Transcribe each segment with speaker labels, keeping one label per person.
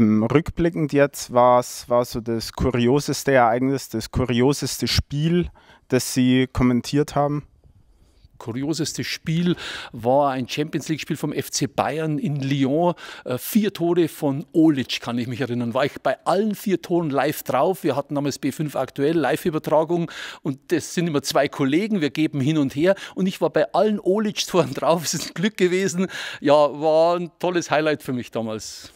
Speaker 1: Rückblickend jetzt war es war so das kurioseste Ereignis, das kurioseste Spiel, das Sie kommentiert
Speaker 2: haben kurioseste Spiel war ein Champions League-Spiel vom FC Bayern in Lyon. Äh, vier Tore von Olic, kann ich mich erinnern. War ich bei allen vier Toren live drauf. Wir hatten damals B5 aktuell, Live-Übertragung. Und das sind immer zwei Kollegen. Wir geben hin und her. Und ich war bei allen Olic-Toren drauf. Es ist ein Glück gewesen. Ja, war ein tolles Highlight für mich damals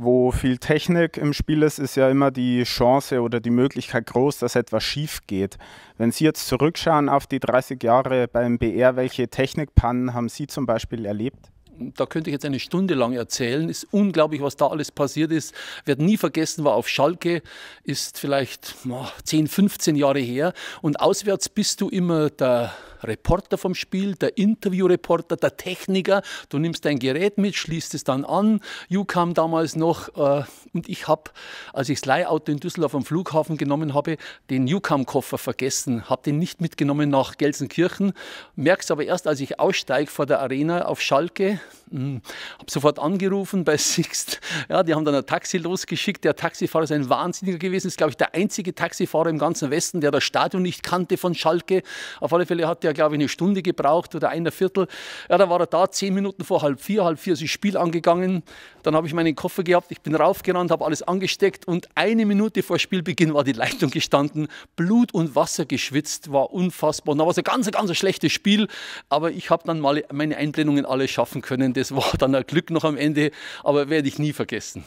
Speaker 1: wo viel Technik im Spiel ist, ist ja immer die Chance oder die Möglichkeit groß, dass etwas schief geht. Wenn Sie jetzt zurückschauen auf die 30 Jahre beim BR, welche Technikpannen haben Sie zum Beispiel erlebt?
Speaker 2: da könnte ich jetzt eine Stunde lang erzählen. Ist unglaublich, was da alles passiert ist. Wird nie vergessen, war auf Schalke, ist vielleicht 10, 15 Jahre her. Und auswärts bist du immer der Reporter vom Spiel, der Interviewreporter, der Techniker. Du nimmst dein Gerät mit, schließt es dann an. YouCam damals noch. Äh, und ich habe, als ich das Leihauto in Düsseldorf am Flughafen genommen habe, den YouCam-Koffer vergessen, habe den nicht mitgenommen nach Gelsenkirchen. Merkst aber erst, als ich aussteige vor der Arena auf Schalke hm. Habe sofort angerufen bei Sixt. Ja, die haben dann ein Taxi losgeschickt. Der Taxifahrer ist ein Wahnsinniger gewesen. Ist, glaube ich, der einzige Taxifahrer im ganzen Westen, der das Stadion nicht kannte von Schalke. Auf alle Fälle hat der, glaube ich, eine Stunde gebraucht oder eine Viertel. Ja, da war er da, zehn Minuten vor halb vier. Halb vier ist das Spiel angegangen. Dann habe ich meinen Koffer gehabt. Ich bin raufgerannt, habe alles angesteckt und eine Minute vor Spielbeginn war die Leitung gestanden. Blut und Wasser geschwitzt, war unfassbar. Und da war es ein ganz, ganz schlechtes Spiel. Aber ich habe dann mal meine Einblendungen alle schaffen können das war dann ein Glück noch am Ende, aber werde ich nie vergessen.